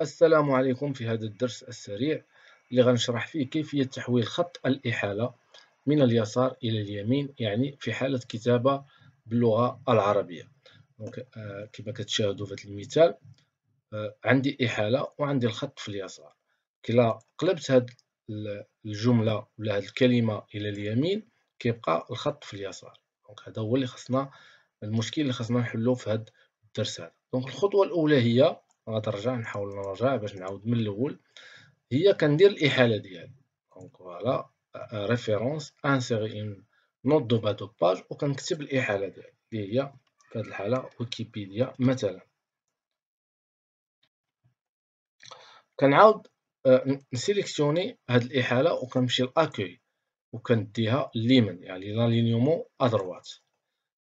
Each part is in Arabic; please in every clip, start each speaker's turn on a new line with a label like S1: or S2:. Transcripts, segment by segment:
S1: السلام عليكم في هذا الدرس السريع اللي غنشرح فيه كيفية تحويل خط الإحالة من اليسار إلى اليمين يعني في حالة كتابة باللغة العربية دونك آه، كما كتشاهدوا في المثال آه، عندي إحالة وعندي الخط في اليسار كلا قلبت هاد الجملة ولا هاد الكلمة إلى اليمين كيبقى الخط في اليسار دونك هذا هو اللي خصنا المشكل اللي خصنا نحلو في هاد الدرس هذا دونك الخطوة الأولى هي غنرجع نحاول نرجع باش نعاود من الاول هي كندير الاحاله ديالي دونك فوالا ريفيرونس انسيري اون نوت دو باتو باج وكنكتب الاحاله ديالي اللي هي في هذه الحاله ويكيبيديا مثلا كنعاود euh, نسيليكسيوني هاد الاحاله وكنمشي لاكوي وكنديها ليمن يعني لينيومو ادروات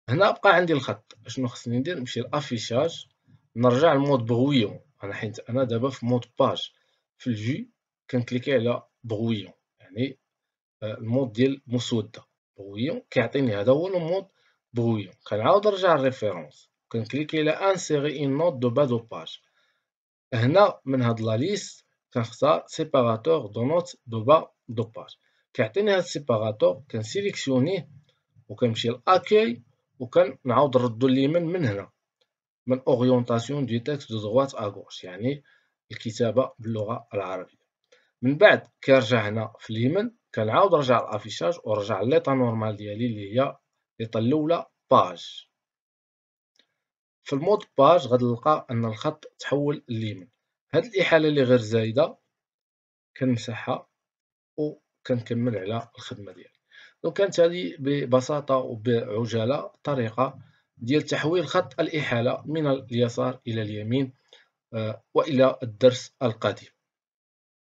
S1: هنا بقى عندي الخط شنو خصني ندير نمشي لافيشاج نرجع لمود بغويون انا حيت انا دابا في مود باج في الفي كنكليكي على بغويون يعني آه، المود ديال مسوده بغويون كيعطيني هذا هو المود بغويون كنعاود نرجع للريفيرونس كنكليكي على سيغي اون نوت دو با دو باج هنا من هاد لا ليست كنختار سيباراتور دو نوت دو با دو باج كيعطيني هاد السيباراتور كنسيليكسيونيه وكنمشي لاكاي وكنعاود نردو اليمين من هنا من اورينتاسيون دو تكست دو دغوات اغوش يعني الكتابه باللغه العربيه من بعد كنرجع هنا في اليمن كنعاود رجع الافيشاج ورجع ليطا نورمال ديالي اللي هي ليطا الاولى باج في المود باج غتلقى ان الخط تحول لليمن هاد الاحاله اللي غير زايده كنمسحها وكنكمل على الخدمه ديالي دونك كانت هذه ببساطه وبعجاله طريقه ديال تحويل خط الإحالة من اليسار إلى اليمين آه، وإلى الدرس القادم